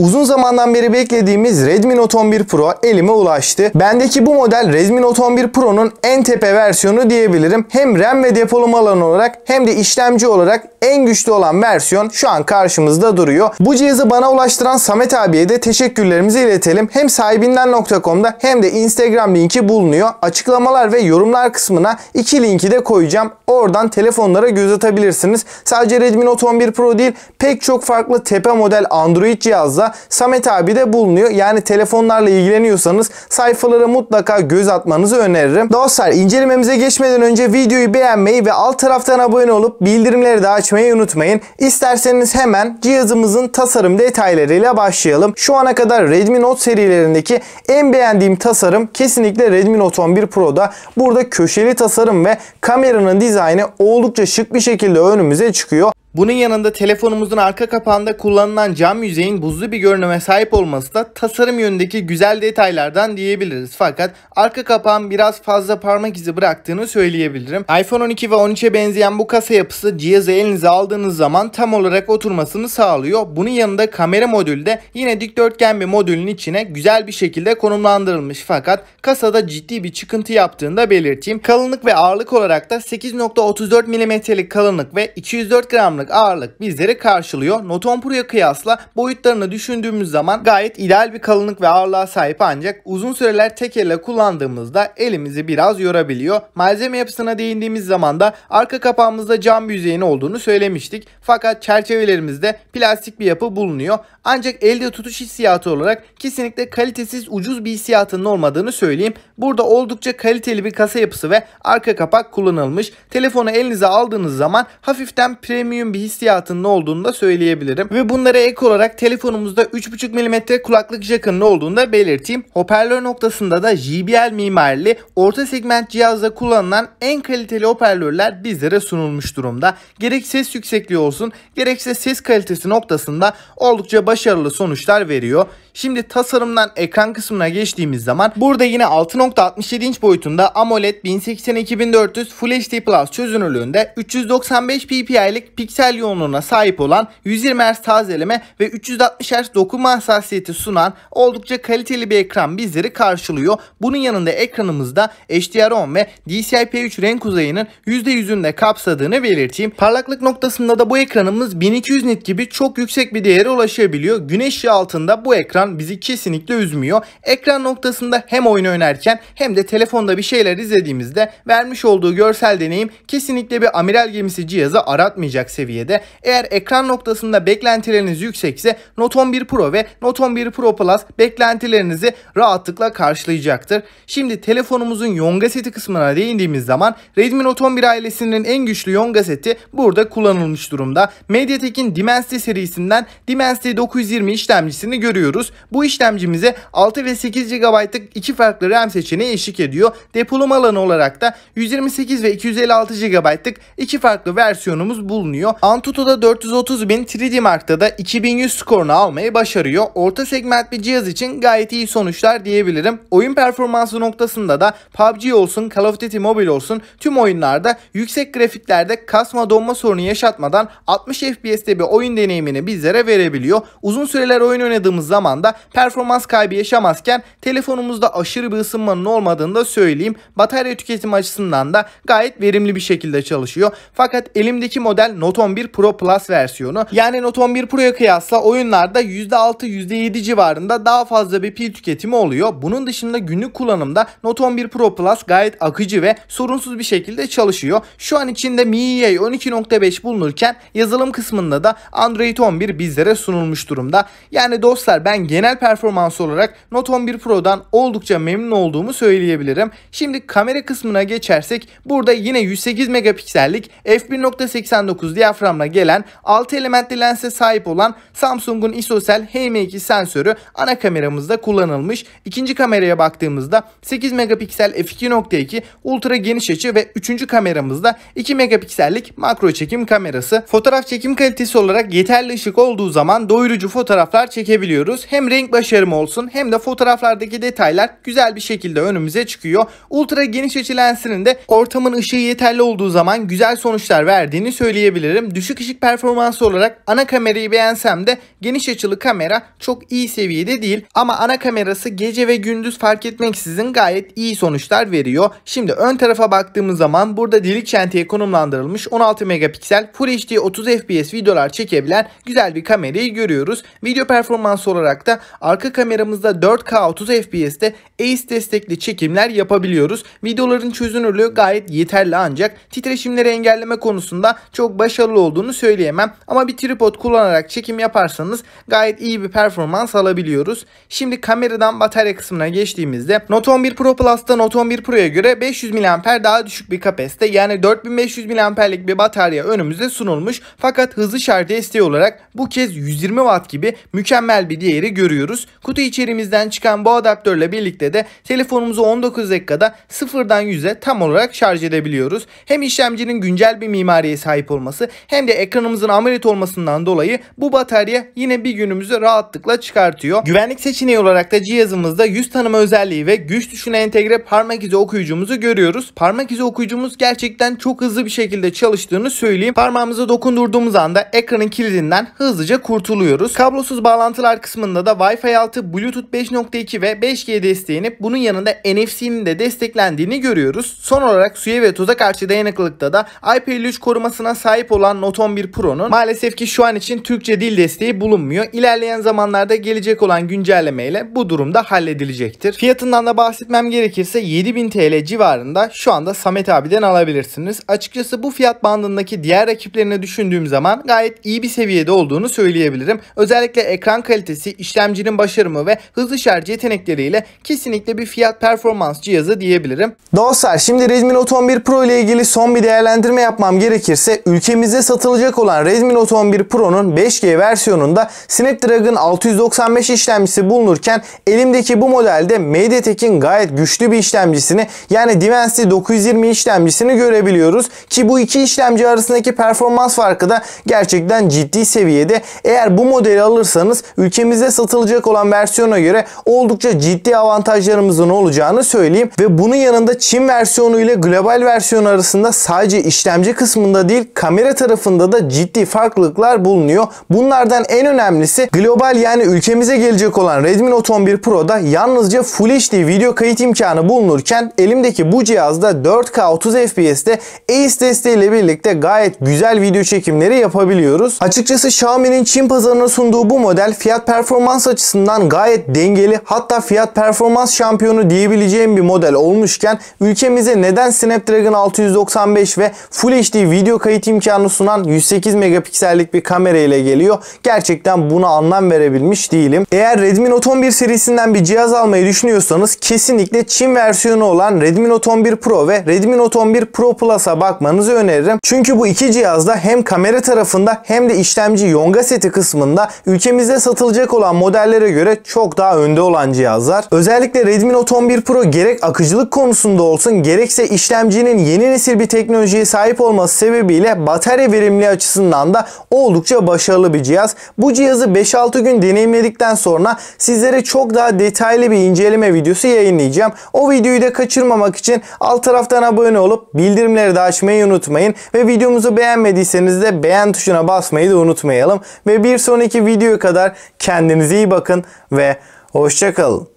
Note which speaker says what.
Speaker 1: Uzun zamandan beri beklediğimiz Redmi Note 11 Pro elime ulaştı. Bendeki bu model Redmi Note 11 Pro'nun en tepe versiyonu diyebilirim. Hem RAM ve depolama alanı olarak hem de işlemci olarak en güçlü olan versiyon şu an karşımızda duruyor. Bu cihazı bana ulaştıran Samet abiye de teşekkürlerimizi iletelim. Hem sahibinden.com'da hem de Instagram linki bulunuyor. Açıklamalar ve yorumlar kısmına iki linki de koyacağım. Oradan telefonlara göz atabilirsiniz. Sadece Redmi Note 11 Pro değil pek çok farklı tepe model Android cihazlar yorumda Samet abi de bulunuyor. Yani telefonlarla ilgileniyorsanız sayfalara mutlaka göz atmanızı öneririm. Dostlar incelememize geçmeden önce videoyu beğenmeyi ve alt taraftan abone olup bildirimleri de açmayı unutmayın. İsterseniz hemen cihazımızın tasarım detaylarıyla başlayalım. Şu ana kadar Redmi Note serilerindeki en beğendiğim tasarım kesinlikle Redmi Note 11 Pro'da. Burada köşeli tasarım ve kameranın dizaynı oldukça şık bir şekilde önümüze çıkıyor. Bunun yanında telefonumuzun arka kapağında kullanılan cam yüzeyin buzlu bir görünüme sahip olması da tasarım yönündeki güzel detaylardan diyebiliriz. Fakat arka kapağın biraz fazla parmak izi bıraktığını söyleyebilirim. iPhone 12 ve 13'e benzeyen bu kasa yapısı cihazı elinize aldığınız zaman tam olarak oturmasını sağlıyor. Bunun yanında kamera modülü de yine dikdörtgen bir modülün içine güzel bir şekilde konumlandırılmış. Fakat kasada ciddi bir çıkıntı yaptığını da belirteyim. Kalınlık ve ağırlık olarak da 8.34 mm'lik kalınlık ve 204 gramlık kilogramlık ağırlık bizleri karşılıyor. Notompuria kıyasla boyutlarını düşündüğümüz zaman gayet ideal bir kalınlık ve ağırlığa sahip ancak uzun süreler tek elle kullandığımızda elimizi biraz yorabiliyor. Malzeme yapısına değindiğimiz zaman da arka kapağımızda cam bir yüzeyini olduğunu söylemiştik. Fakat çerçevelerimizde plastik bir yapı bulunuyor. Ancak elde tutuş hissiyatı olarak kesinlikle kalitesiz ucuz bir hissiyatının olmadığını söyleyeyim. Burada oldukça kaliteli bir kasa yapısı ve arka kapak kullanılmış. Telefonu elinize aldığınız zaman hafiften premium derin bir hissiyatının olduğunu da söyleyebilirim. Ve bunlara ek olarak telefonumuzda 3.5 mm kulaklık jackının olduğunu da belirteyim. Hoparlör noktasında da JBL mimarili orta segment cihazda kullanılan en kaliteli hoparlörler bizlere sunulmuş durumda. Gerek ses yüksekliği olsun gerekse ses kalitesi noktasında oldukça başarılı sonuçlar veriyor. Şimdi tasarımdan ekran kısmına geçtiğimiz zaman burada yine 6.67 inç boyutunda AMOLED 1080 2400 Full HD Plus çözünürlüğünde 395 ppi'lik piksel yoğunluğuna sahip olan 120 Hz tazeleme ve 360 Hz dokunma hassasiyeti sunan oldukça kaliteli bir ekran bizleri karşılıyor. Bunun yanında ekranımızda HDR10 ve DCI-P3 renk uzayının de kapsadığını belirteyim. Parlaklık noktasında da bu ekranımız 1200 nit gibi çok yüksek bir değere ulaşabiliyor. Güneş altında bu ekran ekran bizi kesinlikle üzmüyor. Ekran noktasında hem oyun oynarken hem de telefonda bir şeyler izlediğimizde vermiş olduğu görsel deneyim kesinlikle bir amiral gemisi cihazı aratmayacak seviyede. Eğer ekran noktasında beklentileriniz yüksekse Note 11 Pro ve Note 11 Pro Plus beklentilerinizi rahatlıkla karşılayacaktır. Şimdi telefonumuzun yonga seti kısmına değindiğimiz zaman Redmi Note 11 ailesinin en güçlü yonga seti burada kullanılmış durumda. MediaTek'in Dimensity serisinden Dimensity 920 işlemcisini görüyoruz. Bu işlemcimize 6 ve 8 GB'lık iki farklı RAM seçeneği eşlik ediyor. Depolama alanı olarak da 128 ve 256 GB'lık iki farklı versiyonumuz bulunuyor. Antutu'da 430 bin 3D Mark'ta da 2100 skorunu almayı başarıyor. Orta segment bir cihaz için gayet iyi sonuçlar diyebilirim. Oyun performansı noktasında da PUBG olsun, Call of Duty Mobile olsun tüm oyunlarda yüksek grafiklerde kasma donma sorunu yaşatmadan 60 FPS'te bir oyun deneyimini bizlere verebiliyor. Uzun süreler oyun oynadığımız zaman da anlamda performans kaybı yaşamazken telefonumuzda aşırı bir ısınmanın olmadığını da söyleyeyim. Batarya tüketim açısından da gayet verimli bir şekilde çalışıyor. Fakat elimdeki model Note 11 Pro Plus versiyonu. Yani Note 11 Pro'ya kıyasla oyunlarda %6 %7 civarında daha fazla bir pil tüketimi oluyor. Bunun dışında günlük kullanımda Note 11 Pro Plus gayet akıcı ve sorunsuz bir şekilde çalışıyor. Şu an içinde MIUI 12.5 bulunurken yazılım kısmında da Android 11 bizlere sunulmuş durumda. Yani dostlar ben genel performansı olarak Note 11 Pro'dan oldukça memnun olduğumu söyleyebilirim. Şimdi kamera kısmına geçersek burada yine 108 megapiksellik f1.89 diyaframla gelen 6 elementli lense sahip olan Samsung'un ISOCELL HM2 sensörü ana kameramızda kullanılmış. İkinci kameraya baktığımızda 8 megapiksel f2.2 ultra geniş açı ve üçüncü kameramızda 2 megapiksellik makro çekim kamerası. Fotoğraf çekim kalitesi olarak yeterli ışık olduğu zaman doyurucu fotoğraflar çekebiliyoruz. Hem hem renk başarım olsun hem de fotoğraflardaki detaylar güzel bir şekilde önümüze çıkıyor. Ultra geniş açı lensinin de ortamın ışığı yeterli olduğu zaman güzel sonuçlar verdiğini söyleyebilirim. Düşük ışık performansı olarak ana kamerayı beğensem de geniş açılı kamera çok iyi seviyede değil. Ama ana kamerası gece ve gündüz fark etmeksizin gayet iyi sonuçlar veriyor. Şimdi ön tarafa baktığımız zaman burada delik çentiye konumlandırılmış 16 megapiksel Full HD 30 FPS videolar çekebilen güzel bir kamerayı görüyoruz. Video performansı olarak olarakta arka kameramızda 4K 30 FPS'te ACE destekli çekimler yapabiliyoruz. Videoların çözünürlüğü gayet yeterli ancak titreşimleri engelleme konusunda çok başarılı olduğunu söyleyemem. Ama bir tripod kullanarak çekim yaparsanız gayet iyi bir performans alabiliyoruz. Şimdi kameradan batarya kısmına geçtiğimizde Note 11 Pro Plus'ta Note 11 Pro'ya göre 500 mAh daha düşük bir kapasite yani 4500 mAh'lik bir batarya önümüze sunulmuş. Fakat hızlı şarj desteği olarak bu kez 120 Watt gibi mükemmel bir değeri görüyoruz. Kutu içerimizden çıkan bu adaptörle birlikte de telefonumuzu 19 dakikada 0'dan 100'e tam olarak şarj edebiliyoruz. Hem işlemcinin güncel bir mimariye sahip olması hem de ekranımızın AMOLED olmasından dolayı bu batarya yine bir günümüzü rahatlıkla çıkartıyor. Güvenlik seçeneği olarak da cihazımızda yüz tanıma özelliği ve güç düşüne entegre parmak izi okuyucumuzu görüyoruz. Parmak izi okuyucumuz gerçekten çok hızlı bir şekilde çalıştığını söyleyeyim. Parmağımızı dokundurduğumuz anda ekranın kilidinden hızlıca kurtuluyoruz. Kablosuz bağlantılar kısmında da da Wi-Fi 6, Bluetooth 5.2 ve 5G desteğini bunun yanında NFC'nin de desteklendiğini görüyoruz. Son olarak suya ve toza karşı dayanıklılıkta da ip 3 korumasına sahip olan Note 11 Pro'nun maalesef ki şu an için Türkçe dil desteği bulunmuyor. İlerleyen zamanlarda gelecek olan güncellemeyle bu durumda halledilecektir. Fiyatından da bahsetmem gerekirse 7000 TL civarında şu anda Samet abiden alabilirsiniz. Açıkçası bu fiyat bandındaki diğer rakiplerine düşündüğüm zaman gayet iyi bir seviyede olduğunu söyleyebilirim. Özellikle ekran kalitesi, işlemci işlemcinin başarımı ve hızlı şarj yetenekleriyle kesinlikle bir fiyat performans cihazı diyebilirim. Dostlar şimdi Redmi Note 11 Pro ile ilgili son bir değerlendirme yapmam gerekirse ülkemizde satılacak olan Redmi Note 11 Pro'nun 5G versiyonunda Snapdragon 695 işlemcisi bulunurken elimdeki bu modelde MediaTek'in gayet güçlü bir işlemcisini yani Dimensity 920 işlemcisini görebiliyoruz ki bu iki işlemci arasındaki performans farkı da gerçekten ciddi seviyede. Eğer bu modeli alırsanız ülkemizde satılacak satılacak olan versiyona göre oldukça ciddi avantajlarımızın olacağını söyleyeyim. Ve bunun yanında Çin versiyonu ile global versiyon arasında sadece işlemci kısmında değil kamera tarafında da ciddi farklılıklar bulunuyor. Bunlardan en önemlisi global yani ülkemize gelecek olan Redmi Note 11 Pro'da yalnızca Full HD video kayıt imkanı bulunurken elimdeki bu cihazda 4K 30 fpsde ACE desteğiyle birlikte gayet güzel video çekimleri yapabiliyoruz. Açıkçası Xiaomi'nin Çin pazarına sunduğu bu model fiyat performans performans açısından gayet dengeli hatta fiyat performans şampiyonu diyebileceğim bir model olmuşken ülkemize neden Snapdragon 695 ve Full HD video kayıt imkanı sunan 108 megapiksellik bir kamera ile geliyor. Gerçekten buna anlam verebilmiş değilim. Eğer Redmi Note 11 serisinden bir cihaz almayı düşünüyorsanız kesinlikle Çin versiyonu olan Redmi Note 11 Pro ve Redmi Note 11 Pro Plus'a bakmanızı öneririm. Çünkü bu iki cihazda hem kamera tarafında hem de işlemci yonga seti kısmında ülkemizde satılacak olan modellere göre çok daha önde olan cihazlar. Özellikle Redmi Note 11 Pro gerek akıcılık konusunda olsun gerekse işlemcinin yeni nesil bir teknolojiye sahip olması sebebiyle batarya verimli açısından da oldukça başarılı bir cihaz. Bu cihazı 5-6 gün deneyimledikten sonra sizlere çok daha detaylı bir inceleme videosu yayınlayacağım. O videoyu da kaçırmamak için alt taraftan abone olup bildirimleri de açmayı unutmayın ve videomuzu beğenmediyseniz de beğen tuşuna basmayı da unutmayalım ve bir sonraki videoya kadar kendinize Kendinize iyi bakın ve hoşçakalın.